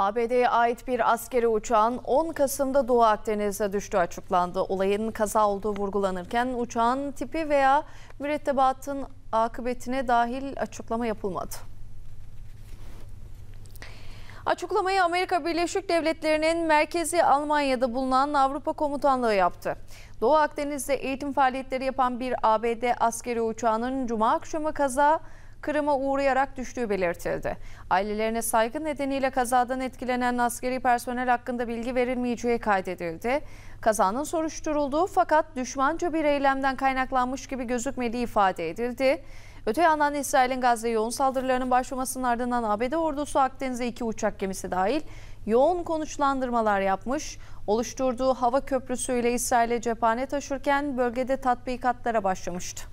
ABD'ye ait bir askeri uçağın 10 Kasım'da Doğu Akdeniz'e düştü açıklandı. Olayın kaza olduğu vurgulanırken uçağın tipi veya mürettebatın akıbetine dahil açıklama yapılmadı. Açıklamayı Amerika Birleşik Devletleri'nin merkezi Almanya'da bulunan Avrupa Komutanlığı yaptı. Doğu Akdeniz'de eğitim faaliyetleri yapan bir ABD askeri uçağının cuma akşamı kaza kırıma uğrayarak düştüğü belirtildi. Ailelerine saygı nedeniyle kazadan etkilenen askeri personel hakkında bilgi verilmeyeceği kaydedildi. Kazanın soruşturulduğu fakat düşmanca bir eylemden kaynaklanmış gibi gözükmediği ifade edildi. Öte yandan İsrail'in Gazze'ye yoğun saldırılarının başlamasının ardından ABD ordusu Akdeniz'e iki uçak gemisi dahil yoğun konuşlandırmalar yapmış. Oluşturduğu hava köprüsüyle İsrail'e cephane taşırken bölgede tatbikatlara başlamıştı.